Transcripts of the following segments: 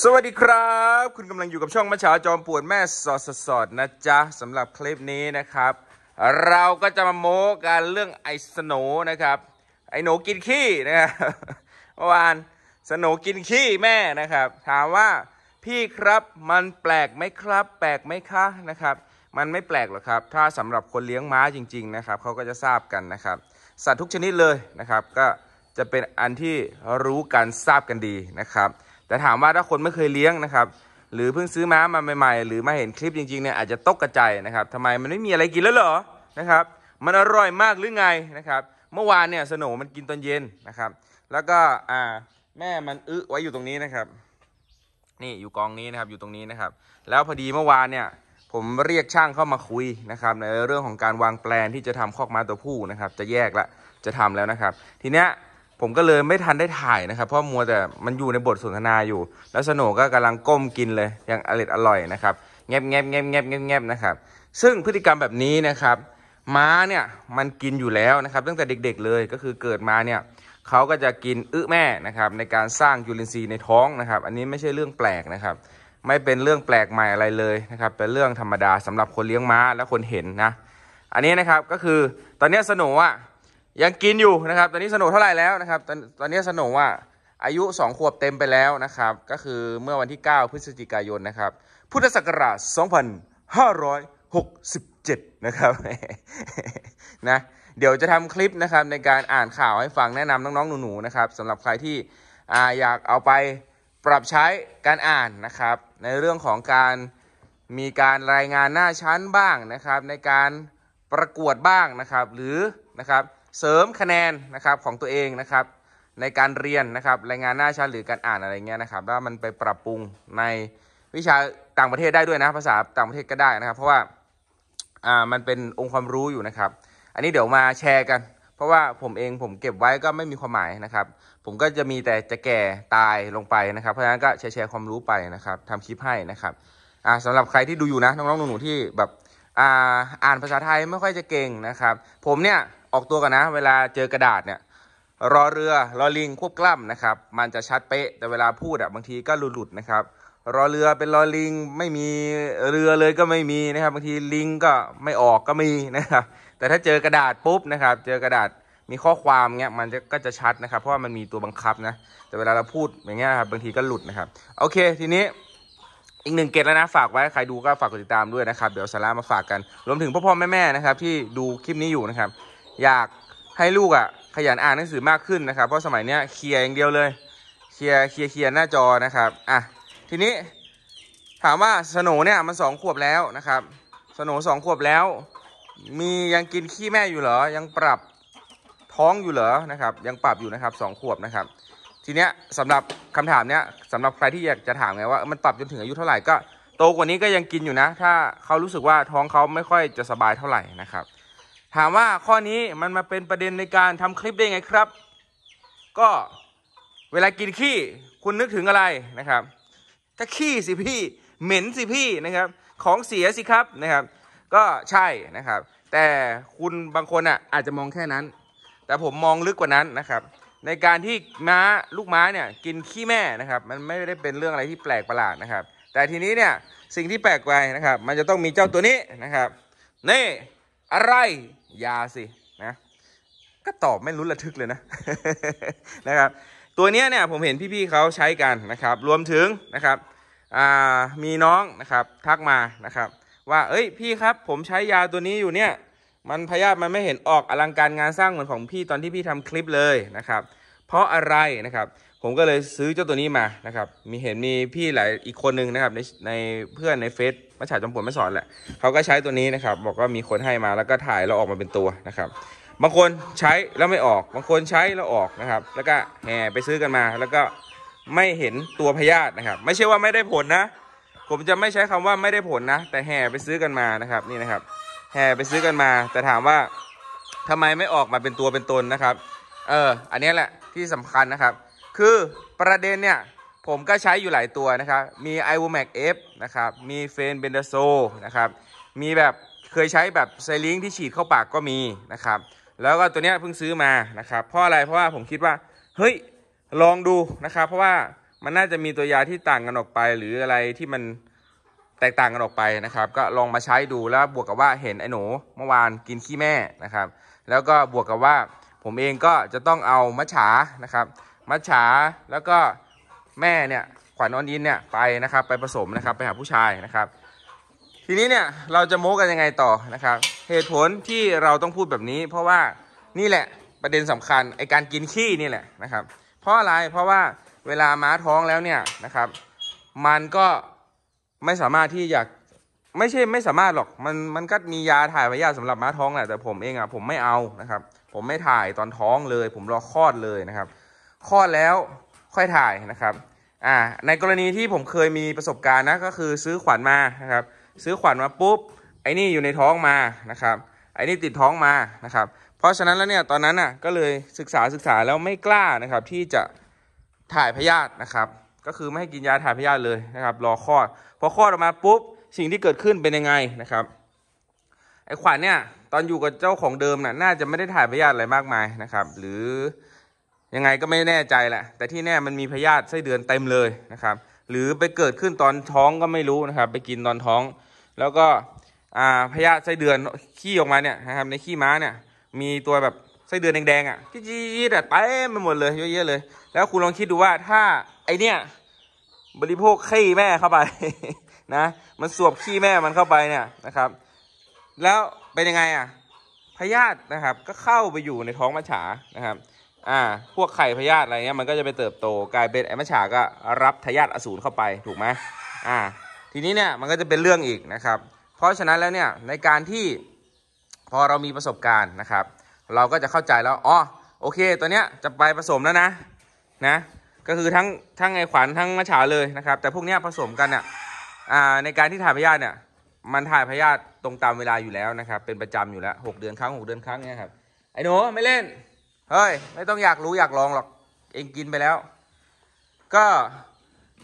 สวัสดีครับ คุณกำลังอยู่กับช่องมะฉาจอมปวดแม่ สอดสอดนะจ๊ะสำหรับคลิปนี้นะครับ เราก็จะมาโม้กันเรื่องไอ้สโนนะครับ ไอ้หนูกินขี้นะครับเมื่อวานสโนกินขี้แม่นะครับ ถามว่าพี่ครับมันแปลกไหมครับ แปลกไหมคะนะครับ มันไม่แปลกหรอกครับ ถ้าสำหรับคนเลี้ยงม้าจริง ๆนะครับเขาก็จะทราบกันนะครับ สัตว์ทุกชนิดเลยนะครับ ก็จะเป็นอันที่รู้กันทราบกันดีนะครับแต่ถามว่าถ้าคนไม่เคยเลี้ยงนะครับ หรือเพิ่งซื้อม้ามาใหม่ๆ หรือมาเห็นคลิปจริงๆเนี่ยอาจจะตกกระจายนะครับทำไมมันไม่มีอะไรกินแล้วเหรอนะครับ มันอร่อยมากหรือไงนะครับ เมื่อวานเนี่ยสนมันกินตอนเย็นนะครับ แล้วก็อ่าแม่มันอึไว้อยู่ตรงนี้นะครับ นี่อยู่กองนี้นะครับอยู่ตรงนี้นะครับ แล้วพอดีเมื่อวานเนี่ย ผมเรียกช่างเข้ามาคุยนะครับ ในเรื่องของการวางแปลนที่จะทำคอกม้าตัวผู้นะครับ จะแยกละจะทำแล้วนะครับ ทีเนี้ยผมก็เลยไม่ทันได้ถ่ายนะครับ เพราะมัวแต่มันอยู่ในบทสนทนาอยู่ แล้วสโนก็กำลังก้มกินเลยอย่างอร่อยอร่อยนะครับแงบแงบแงบแงบแงบแงบนะครับซึ่งพฤติกรรมแบบนี้นะครับ ม้าเนี่ยมันกินอยู่แล้วนะครับตั้งแต่เด็กๆ เลยก็คือเกิดมาเนี่ยเขาก็จะกินอึแม่นะครับในการสร้างยูรินซีในท้องนะครับ อันนี้ไม่ใช่เรื่องแปลกนะครับไม่เป็นเรื่องแปลกใหม่อะไรเลยนะครับเป็นเรื่องธรรมดาสำหรับคนเลี้ยงม้าและคนเห็นนะอันนี้นะครับก็คือตอนนี้สโนอ่ะยังกินอยู่นะครับ ตอนนี้สนุกเท่าไหร่แล้วนะครับตอนตอนนี้สนุกว่าอายุ 2 ขวบเต็มไปแล้วนะครับ ก็คือเมื่อวันที่ 9 พฤศจิกายนนะครับ พุทธศักราช2567 นะครับนะเดี๋ยวจะทำคลิปนะครับในการอ่านข่าวให้ฟังแนะนำน้อง ๆ หนู ๆ นะครับสำหรับใครที่ออยากเอาไปปรับใช้การอ่านนะครับ ในเรื่องของการมีการรายงานหน้าชั้นบ้างนะครับในการประกวดบ้างนะครับ หรือนะครับเสริมคะแนนนะครับของตัวเองนะครับ ในการเรียนนะครับรายงานหน้าชั้นหรือการอ่านอะไรเงี้ยนะครับแล้วมันไปปรับปรุงในวิชาต่างประเทศได้ด้วยนะภาษาต่างประเทศก็ได้นะครับ เพราะว่าอ่ามันเป็นองค์ความรู้อยู่นะครับ อันนี้เดี๋ยวมาแชร์กัน เพราะว่าผมเองผมเก็บไว้ก็ไม่มีความหมายนะครับ ผมก็จะมีแต่จะแก่ตายลงไปนะครับเพราะฉะนั้นก็แชร์แชร์ความรู้ไปนะครับทำคลิปให้นะครับอ่าสำหรับใครที่ดูอยู่นะน้องๆหนูๆที่แบบอ่าอ่านภาษาไทยไม่ค่อยจะเก่งนะครับ ผมเนี่ยออกตัวกันนะ เวลาเจอกระดาษเนี่ย รอเรือ รอลิงควบกล้ำนะครับ มันจะชัดเป๊ะ แต่เวลาพูดอ่ะบางทีก็หลุดดนะครับ รอเรือเป็นรอลิงไม่มีเรือเลยก็ไม่มีนะครับ บางทีลิงก็ไม่ออกก็มีนะครับ แต่ถ้าเจอกระดาษปุ๊บนะครับ เจอกระดาษมีข้อความเงี้ยมันก็จะชัดนะครับ เพราะว่ามันมีตัวบังคับนะ แต่เวลาเราพูดอย่างเงี้ยครับบางทีก็หลุดนะครับ โอเคทีนี้อีกหนึ่งเกตแล้วนะฝากไว้ใครดูก็ฝากกดติดตามด้วยนะครับ เดี๋ยวสาระมาฝากกันรวมถึงพ่อพ่อแม่แม่นะครับ ที่ดูคลิปนี้อยู่นะครับอยากให้ลูกอะ่ะขยันอ่านหนังสือมากขึ้นนะครับเพราะสมัยเนี้ยเคลียร์อย่างเดียวเลยเคลียร์เคลียร์เคลียร์หน้าจอนะครับอ่ะทีนี้ถามว่าสโนเนี่ยมันสองขวบแล้วนะครับสโนสองขวบแล้ว มียังกินขี้แม่อยู่เหรอยังปรับท้องอยู่เหรอนะครับยังปรับอยู่นะครับสองขวบนะครับ ทีเนี้ยสำหรับคำถามเนี้ยสำหรับใครที่อยากจะถามไงว่ามันปรับจนถึงอายุเท่าไหร่ก็ โตกว่านี้ก็ยังกินอยู่นะ ถ้าเขารู้สึกว่าท้องเขาไม่ค่อยจะสบายเท่าไหร่นะครับถามว่าข้อนี้มันมาเป็นประเด็นในการทำคลิปได้ไงครับ ก็เวลากินขี้คุณนึกถึงอะไรนะครับถ้าขี้สิพี่ เหม็นสิพี่นะครับ ของเสียสิครับนะครับ ก็ใช่นะครับ แต่คุณบางคนอ่ะอาจจะมองแค่นั้น แต่ผมมองลึกกว่านั้นนะครับ ในการที่ม้าลูกม้าเนี่ย กินขี้แม่นะครับ มันไม่ได้เป็นเรื่องอะไรที่แปลกประหลาดนะครับ แต่ทีนี้เนี่ยสิ่งที่แปลกไปนะครับ มันจะต้องมีเจ้าตัวนี้นะครับ นี่อะไรยาสิ นะ ก็ตอบไม่รู้ระทึกเลยนะ นะครับ ตัวนี้เนี่ยผมเห็นพี่ๆเขาใช้กันนะครับ รวมถึงนะครับ มีน้องนะครับ ทักมานะครับ ว่า เอ้ย พี่ครับผมใช้ยาตัวนี้อยู่เนี่ย มันพยาธิมันไม่เห็นออกอลังการงานสร้างเหมือนของพี่ตอนที่พี่ทำคลิปเลยนะครับเพราะอะไรนะครับผมก็เลยซื้อเจ้าตัวนี้มานะครับ มีเห็นมีพี่หลายอีกคนนึงนะครับในในเพื่อนในเฟซมาฉาจอมปวกไม่สอนแหละเขาก็ใช้ตัวนี้นะครับ บอกว่ามีคนให้มาแล้วก็ถ่ายเราออกมาเป็นตัวนะครับ บางคนใช้แล้วไม่ออก บางคนใช้แล้วออกนะครับ แล้วก็แห่ไปซื้อกันมาแล้วก็ไม่เห็นตัวพยาธินะครับ ไม่ใช่ว่าไม่ได้ผลนะผมจะไม่ใช้คำว่าไม่ได้ผลนะแต่แห่ไปซื้อกันมานะครับ นี่นะครับ แห่ไปซื้อกันมา แต่ถามว่าทำไมไม่ออกมาเป็นตัวเป็นตนนะครับเอออันนี้แหละที่สำคัญนะครับคือประเด็นเนี่ยผมก็ใช้อยู่หลายตัวนะครับมี i w o m a c F นะครับมีเฟนเบนเดโซนะครับมีแบบเคยใช้แบบไซลิงที่ฉีดเข้าปากก็มีนะครับแล้วก็ตัวเนี้ยเพิ่งซื้อมานะครับเพราะอะไรเพราะว่าผมคิดว่า เฮ้ยลองดูนะครับเพราะว่ามันน่าจะมีตัวยาที่ต่างกันออกไป หรืออะไรที่มันแตกต่างกันออกไปนะครับ ก็ลองมาใช้ดูแล้วบวกกับว่าเห็นไอ้หนูเมื่อวานกินขี้แม่นะครับแล้วก็บวกกับว่าผมเองก็จะต้องเอา มัฉานะครับมัฉาแล้วก็แม่เนี่ยขวัญออนอินเนี่ยไปนะครับ ไปผสมนะครับไปหาผู้ชายนะครับ ทีนี้เนี่ยเราจะโม้กันยังไงต่อนะครับ เหตุผลที่เราต้องพูดแบบนี้ เพราะว่านี่แหละประเด็นสำคัญไอการกินขี้นี่แหละนะครับ เพราะอะไรเพราะว่าเวลาม้าท้องแล้วเนี่ยนะครับ มันก็ไม่สามารถที่อยากไม่ใช่ไม่สามารถหรอกมันมันก็มียาถ่ายพยาธิสำหรับม้าท้องแหละแต่ผมเองอะ่ะผมไม่เอานะครับผมไม่ถ่ายตอนท้องเลย ผมรอคลอดเลยนะครับ คลอดแล้วค่อยถ่ายนะครับ อ่า ในกรณีที่ผมเคยมีประสบการณ์นะก็คือซื้อขวัญมานะครับ ซื้อขวัญมาปุ๊บ ไอ้นี่อยู่ในท้องมานะครับ ไอ้นี่ติดท้องมา นะครับ เพราะฉะนั้นแล้วเนี่ยตอนนั้นน่ะก็เลยศึกษาศึกษาแล้วไม่กล้านะครับ ที่จะถ่ายพยาธินะครับ ก็คือไม่ให้กินยาถ่ายพยาธิเลยนะครับรอคลอด พอคลอดออกมาปุ๊บ สิ่งที่เกิดขึ้นเป็นยังไงนะครับไอ้ขวัญเนี่ยตอนอยู่กับเจ้าของเดิมน่ะ น่าจะไม่ได้ถ่ายพยาธิอะไรมากมายนะครับ หรือยังไงก็ไม่แน่ใจแหละแต่ที่แน่ มันมีพยาธิไส้เดือนเต็มเลยนะครับ หรือไปเกิดขึ้นตอนท้องก็ไม่รู้นะครับ ไปกินตอนท้อง แล้วก็พยาธิไส้เดือนขี้ออกมาเนี่ยนะครับในขี้ม้าเนี่ย มีตัวแบบไส้เดือนแดงๆอ่ะจี๊ดๆต่เต็มไปหมดเลยเยอะแยะเลย แล้วคุณลองคิดดูว่าถ้าไอเนี่ยบริโภคขี้แม่เข้าไปนะ มันสวบขี้แม่มันเข้าไปเนี่ยนะครับแล้วเป็นยังไงอ่ะพยาธินะครับก็เข้าไปอยู่ในท้องมัจฉานะครับอ่าพวกไข่พยาธิอะไรเงี้ยมันก็จะไปเติบโตกลายเป็นไอ้มัจฉาก็รับทายาทอสูรเข้าไปถูกไหมอ่า ทีนี้เนี่ยมันก็จะเป็นเรื่องอีกนะครับ เพราะฉะนั้นแล้วเนี่ยในการที่พอเรามีประสบการณ์นะครับ เราก็จะเข้าใจแล้วอ๋อโอเค ตัวเนี้ยจะไปผสมแล้วนะนะก็คือทั้งทั้งไอขวัญทั้งมะฉาเลยนะครับ แต่พวกเนี้ยผสมกันเนี่ยในการที่ถ่ายพยาธิเนี่ยมันถ่ายพยาธิตรงตามเวลาอยู่แล้วนะครับ เป็นประจำอยู่แล้วหกเดือนครั้งหกเดือนครั้งเนี่ยครับไอ้หนูไม่เล่นเฮ้ยไม่ต้องอยากรู้อยากลองหรอกเองกินไปแล้ว ก็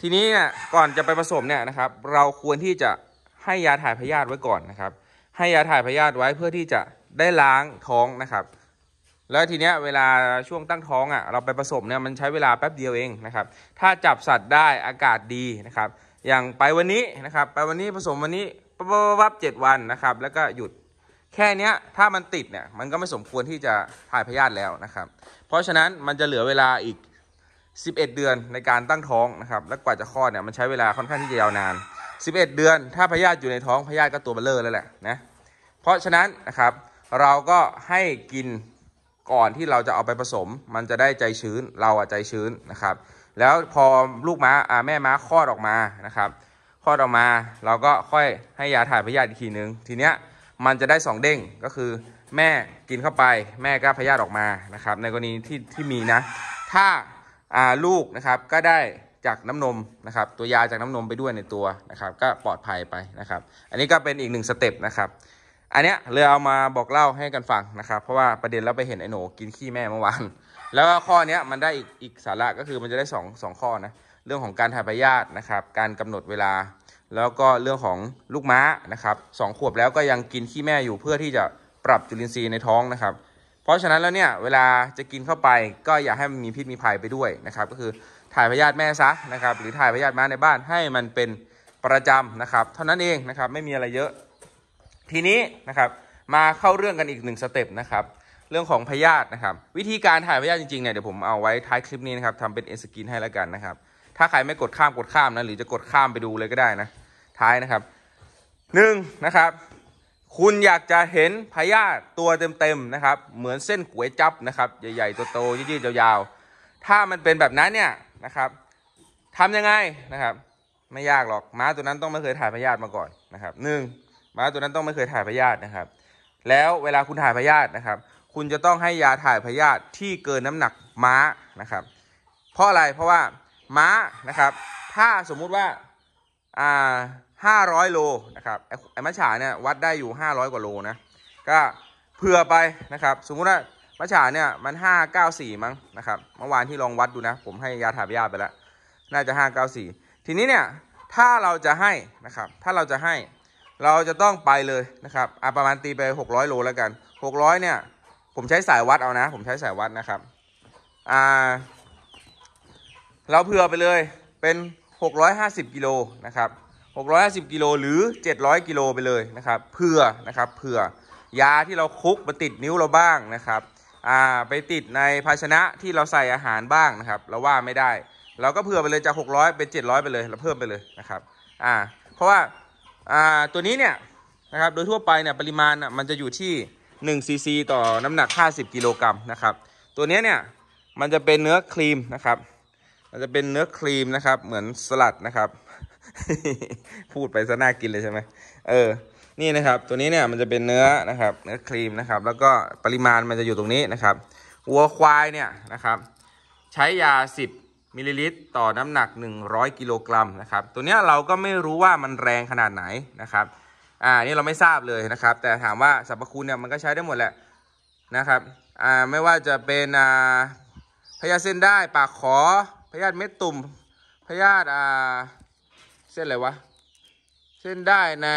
ทีนี้เนี่ยก่อนจะไปผสมเนี่ยนะครับ เราควรที่จะให้ยาถ่ายพยาธิไว้ก่อนนะครับ ให้ยาถ่ายพยาธิไว้เพื่อที่จะได้ล้างท้องนะครับ แล้วทีเนี้ยเวลาช่วงตั้งท้องอะ่ะเราไปผสมเนี่ยมันใช้เวลาแป๊บเดียวเองนะครับ ถ้าจับสัตว์ได้อากาศดีนะครับ อย่างไปวันนี้นะครับ ไปวันนี้ผสมวันนี้ปั๊บปั๊บเจ็ดวันนะครับ แล้วก็หยุดแค่เนี้ยถ้ามันติดเนี่ยมันก็ไม่สมควรที่จะถ่ายพยาธิแล้วนะครับ เพราะฉะนั้นมันจะเหลือเวลาอีก 11 เดือนในการตั้งท้องนะครับ และกว่าจะคลอดเนี่ยมันใช้เวลาค่อนข้างที่จะยาวนาน 11 เดือนถ้าพยาธิอยู่ในท้องพยาธิก็ตัวเบลเลอร์แล้วแหละนะเพราะฉะนั้นนะครับเราก็ให้กินก่อนที่เราจะเอาไปผสมมันจะได้ใจชื้นเราอะใจชื้นนะครับ แล้วพอลูกม้าแม่ม้าคลอดออกมานะครับลอดออกมาเราก็ค่อยให้ยาถ่ายพยาธิอีกทีนึง ทีเนี้ยมันจะได้ 2 เด้งก็คือแม่กินเข้าไป แม่ก็พยาธิออกมานะครับ ในกรณีที่ที่มีนะ ถ้าลูกนะครับก็ได้จากน้ำนมนะครับ ตัวยาจากน้ำนมไปด้วยในตัวนะครับ ก็ปลอดภัยไปนะครับ อันนี้ก็เป็นอีกหนึ่งสเต็ปนะครับอันเนี้ยเลยเอามาบอกเล่าให้กันฟังนะครับ เพราะว่าประเด็นเราไปเห็นไอ้หนูกินขี้แม่เมื่อวานแล้วข้อเนี้ยมันได้อีกอีกสาระก็คือมันจะได้สองสองข้อนะเรื่องของการถ่ายพยาธินะครับ การกำหนดเวลา แล้วก็เรื่องของลูกม้านะครับสองขวบแล้วก็ยังกินขี้แม่อยู่เพื่อที่จะปรับจุลินทรีย์ในท้องนะครับ เพราะฉะนั้นแล้วเนี่ยเวลาจะกินเข้าไป ก็อย่าให้มันมีพิษมีภัยไปด้วยนะครับ ก็คือถ่ายพยาธิแม่ซะนะครับ หรือถ่ายพยาธิม้าในบ้านให้มันเป็นประจำนะครับ เท่านั้นเองนะครับไม่มีอะไรเยอะ ทีนี้นะครับ มาเข้าเรื่องกันอีกหนึ่งสเต็ปนะครับ เรื่องของพยาธินะครับ วิธีการถ่ายพยาธิจริงๆเนี่ยเดี๋ยวผมเอาไว้ท้ายคลิปนี้นะครับทำเป็นเอ็นสกินให้แล้วกันนะครับถ้าใครไม่กดข้ามกดข้ามนะหรือจะกดข้ามไปดูเลยก็ได้นะท้ายนะครับหนึ่งนะครับ คุณอยากจะเห็นพยาธิตัวเต็มๆนะครับ เหมือนเส้นก๋วยจับนะครับ ใหญ่ๆโตๆยืดๆยาวๆถ้ามันเป็นแบบนั้นเนี่ยนะครับทำยังไงนะครับ ไม่ยากหรอกม้าตัวนั้นต้องไม่เคยถ่ายพยาธิมาก่อนนะครับหนึ่งม้าตัวนั้นต้องไม่เคยถ่ายพยาธินะครับ แล้วเวลาคุณถ่ายพยาธินะครับ คุณจะต้องให้ยาถ่ายพยาธิที่เกินน้ำหนักม้านะครับ เพราะอะไรเพราะว่าม้านะครับถ้าสมมุติว่าอ่าห้าร้อยโลนะครับไอ้มัจฉาเนี่ยวัดได้อยู่ห้าร้อยกว่าโลนะก็เผื่อไปนะครับสมมุติว่ามัจฉาเนี่ยมันห้าเก้าสี่มั้งนะครับเมื่อวานที่ลองวัดดูนะ ผมให้ยาถ่ายยาไปแล้ว น่าจะห้าเก้าสี่ทีนี้เนี่ยถ้าเราจะให้นะครับ ถ้าเราจะให้เราจะต้องไปเลยนะครับอาประมาณตีไป 600 โลแล้วกัน 600 เนี่ยผมใช้สายวัดเอานะ ผมใช้สายวัดนะครับอ่าเราเผื่อไปเลยเป็น 650 กิโลนะครับ650กิโลหรือ 700 กิโลไปเลยนะครับเผื่อนะครับเผื่อยาที่เราคุกมาติดนิ้วเราบ้างนะครับอ่าไปติดในภาชนะที่เราใส่อาหารบ้างนะครับเราว่าไม่ได้ เราก็เผื่อไปเลยจาก 600เป็น700ไปเลย เราเพิ่มไปเลยนะครับอ่าเพราะว่าอ่าตัวนี้เนี่ยนะครับโดยทั่วไปเนี่ยปริมาณมันจะอยู่ที่1ซีซีต่อน้ำหนัก 50กิโลกรัมนะครับ ตัวนี้เนี่ยมันจะเป็นเนื้อครีมนะครับมันจะเป็นเนื้อครีมนะครับ เหมือนสลัดนะครับ พูดไปซะน่ากินเลยใช่ไหมเออ นี่นะครับ ตัวนี้เนี่ยมันจะเป็นเนื้อนะครับ เนื้อครีมนะครับ แล้วก็ปริมาณมันจะอยู่ตรงนี้นะครับ วัวควายเนี่ยนะครับ ใช้ยา 10มิลลิลิตรต่อน้ำหนัก 100กิโลกรัมนะครับ ตัวนี้เราก็ไม่รู้ว่ามันแรงขนาดไหนนะครับ อ่า นี่เราไม่ทราบเลยนะครับ แต่ถามว่าสรรพคุณเนี่ยมันก็ใช้ได้หมดแหละนะครับ อ่า ไม่ว่าจะเป็นอ่า พยาเส้นได้ปากขอพยาธิเม็ดตุ่ม พยาธิอ่า เส้นอะไรวะ เส้นได้ใน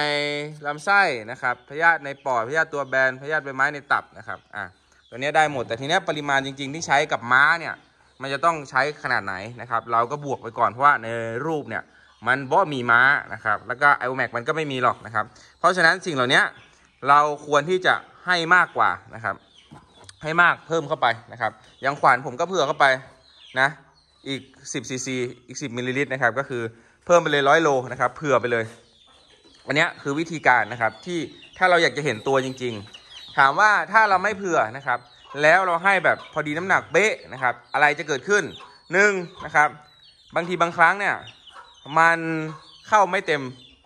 ลำไส้นะครับ พยาธิในปอด พยาธิตัวแบน พยาธิใบไม้ในตับนะครับ อ่ะตัวนี้ได้หมด แต่ทีนี้ปริมาณจริงๆ ที่ใช้กับม้าเนี่ย มันจะต้องใช้ขนาดไหนนะครับ เราก็บวกไปก่อนเพราะว่าในรูปเนี่ย มันบ่ มีม้านะครับ แล้วก็ไอโอแม็กมันก็ไม่มีหรอกนะครับ เพราะฉะนั้นสิ่งเหล่านี้เราควรที่จะให้มากกว่านะครับ ให้มากเพิ่มเข้าไปนะครับอย่างขวานผมก็เผื่อเข้าไปนะอีก 10ซีซีอีก10มิลลิลิตรนะครับก็คือเพิ่มไปเลยร้อยโลนะครับเผื่อไปเลยอันนี้คือวิธีการ นะ ครับ ที่ถ้าเราอยากจะเห็นตัวจริง ๆ ถามว่าถ้าเราไม่เผื่อนะครับแล้วเราให้แบบพอดีน้ำหนักเบ๊ะนะครับอะไรจะเกิดขึ้น1นนะครับบางทีบางครั้งเนี่ยมันเข้าไม่เต็ม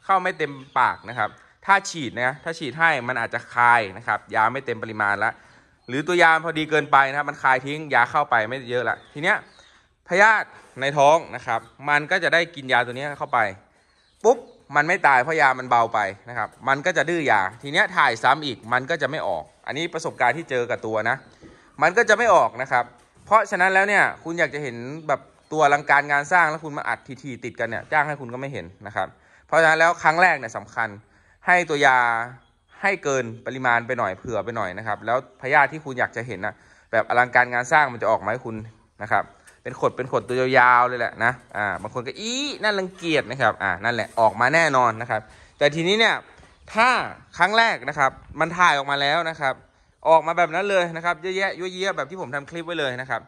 เข้าไม่เต็มปากนะครับถ้าฉีดนะถ้าฉีดให้มันอาจจะคายนะครับยาไม่เต็มปริมาณละหรือตัวยาพอดีเกินไปนะครับมันคายทิ้งยาเข้าไปไม่เยอะละทีเนี้ยพยาธิในท้องนะครับ มันก็จะได้กินยาตัวนี้เข้าไป ปุ๊บ มันไม่ตายเพราะยา มันเบาไปนะครับ มันก็จะดื้อยา ทีเนี้ยถ่ายซ้ำอีก มันก็จะไม่ออก อันนี้ประสบการณ์ที่เจอกับตัวนะ มันก็จะไม่ออกนะครับ เพราะฉะนั้นแล้วเนี่ย คุณอยากจะเห็นแบบตัวลังการงานสร้าง แล้วคุณมาอัดทีๆติดกันเนี่ย จ้างให้คุณก็ไม่เห็นนะครับ เพราะฉะนั้นแล้วครั้งแรกเนี่ยสำคัญ ให้ตัวยาให้เกินปริมาณไปหน่อย เผื่อไปหน่อยนะครับ แล้วพยาธิที่คุณอยากจะเห็นนะแบบอลังการงานสร้างมันจะออกไหมคุณนะครับเป็นขดเป็นขดตัวยาว ๆ เลยแหละนะ อ่าบางคนก็อีนั่นรังเกียจนะครับ อ่านั่นแหละออกมาแน่นอนนะครับ แต่ทีนี้เนี่ยถ้าครั้งแรกนะครับมันถ่ายออกมาแล้วนะครับ ออกมาแบบนั้นเลยนะครับ เยอะแยะยั่วเยยแบบที่ผมทำคลิปไว้เลยนะครับ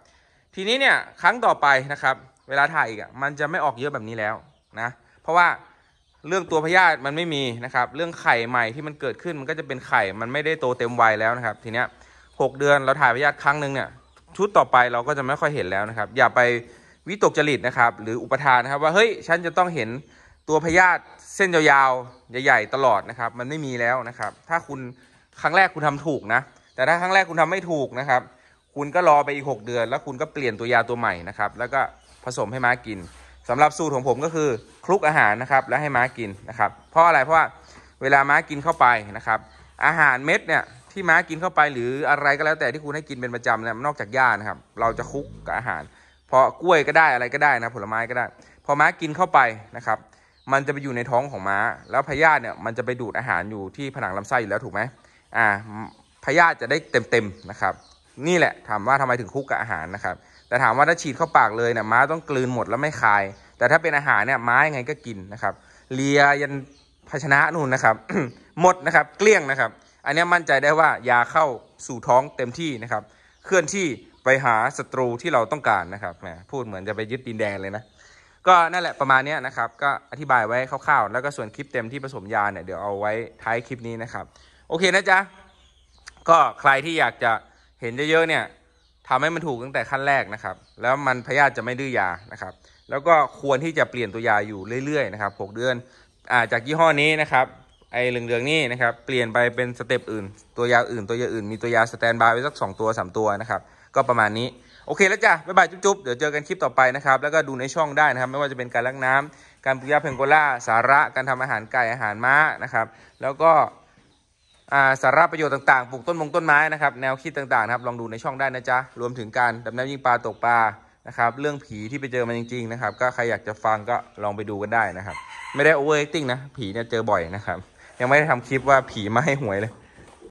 ทีนี้เนี่ยครั้งต่อไปนะครับเวลาถ่ายอีกอ่ะมันจะไม่ออกเยอะแบบนี้แล้วนะเพราะว่าเรื่องตัวพยาธิมันไม่มีนะครับ เรื่องไข่ใหม่ที่มันเกิดขึ้นมันก็จะเป็นไข่ มันไม่ได้โตเต็มวัยแล้วนะครับ ทีเนี้ยหกเดือนเราถ่ายพยาธิครั้งหนึ่งเนี่ยชุดต่อไปเราก็จะไม่ค่อยเห็นแล้วนะครับ อย่าไปวิตกจริตนะครับ หรืออุปทานนะครับ ว่าเฮ้ยฉันจะต้องเห็นตัวพยาธิเส้นยาวๆ ใหญ่ๆตลอดนะครับมันไม่มีแล้วนะครับ ถ้าคุณครั้งแรกคุณทำถูกนะแต่ถ้าครั้งแรกคุณทำไม่ถูกนะครับ คุณก็รอไปอีก 6 เดือน แล้วคุณก็เปลี่ยนตัวยาตัวใหม่นะครับแล้วก็ผสมให้ม้ากิน สำหรับสูตรของผมก็คือคลุกอาหารนะครับแล้วให้ม้ากินนะครับเพราะอะไรเพราะว่าเวลาม้ากินเข้าไปนะครับ อาหารเม็ดเนี่ยที่ม้ากินเข้าไปหรืออะไรก็แล้วแต่ที่คุณให้กินเป็นประจำนะนอกจากหญ้านะครับ เราจะคุกกับอาหาร เพราะกล้วยก็ได้อะไรก็ได้นะผลไม้ก็ได้ พอม้ากินเข้าไปนะครับ มันจะไปอยู่ในท้องของม้าแล้วพยาธิเนี่ยมันจะไปดูดอาหารอยู่ที่ผนังลำไส้อยู่แล้วถูกไหมอ่าพยาธิจะได้เต็มๆนะครับ นี่แหละถามว่าทำไมถึงคุกกับอาหารนะครับ แต่ถามว่าถ้าฉีดเข้าปากเลยเนี่ยม้าต้องกลืนหมดแล้วไม่คายแต่ถ้าเป็นอาหารเนี่ยม้ายังไงก็กินนะครับเลียยันภาชนะนู่นนะครับหมดนะครับเกลี้ยงนะครับอันนี้มั่นใจได้ว่ายาเข้าสู่ท้องเต็มที่นะครับ เคลื่อนที่ไปหาศัตรูที่เราต้องการนะครับแหมพูดเหมือนจะไปยึดดินแดนเลยนะ ก็นั่นแหละประมาณนี้นะครับก็อธิบายไว้คร่าวๆแล้วก็ส่วนคลิปเต็มที่ผสมยาเนี่ยเดี๋ยวเอาไว้ท้ายคลิปนี้นะครับ โอเคนะจ๊ะก็ใครที่อยากจะเห็นเยอะๆเนี่ยทำให้มันถูกตั้งแต่ขั้นแรกนะครับ แล้วมันพยาธิจะไม่ดื้อยานะครับ แล้วก็ควรที่จะเปลี่ยนตัวยาอยู่เรื่อยๆนะครับ6เดือนอาจากยี่ห้อนี้นะครับไอเหลืองๆนี่นะครับ เปลี่ยนไปเป็นสเต็ปอื่น ตัวยาวอื่นตัวยาอื่น มีตัวยาสแตนบายไว้สัก2ตัว3ตัวนะครับก็ประมาณนี้โอเคแล้วจ้ะบ๊ายบายจุ๊บๆเดี๋ยวเจอกันคลิปต่อไปนะครับ แล้วก็ดูในช่องได้นะครับ ไม่ว่าจะเป็นการล้างน้ำ การปลูกยาเพงโกล่าสาระการทำอาหารไก่อาหารม้านะครับ แล้วก็สาระประโยชน์ต่าง ๆปลูกต้นมงต้นไม้นะครับแนวคิดต่างๆนะครับ ลองดูในช่องได้นะจ๊ะรวมถึงการดำน้ำยิงปลาตกปลานะครับ เรื่องผีที่ไปเจอมาจริงๆนะครับก็ใครอยากจะฟังก็ลองไปดูกันได้นะครับ ไม่ได้โอเวอร์อติ้งนะผีเนี่ยเจอบ่อยนะครับยังไม่ได้ทำคลิปว่าผีมาให้หวยเลย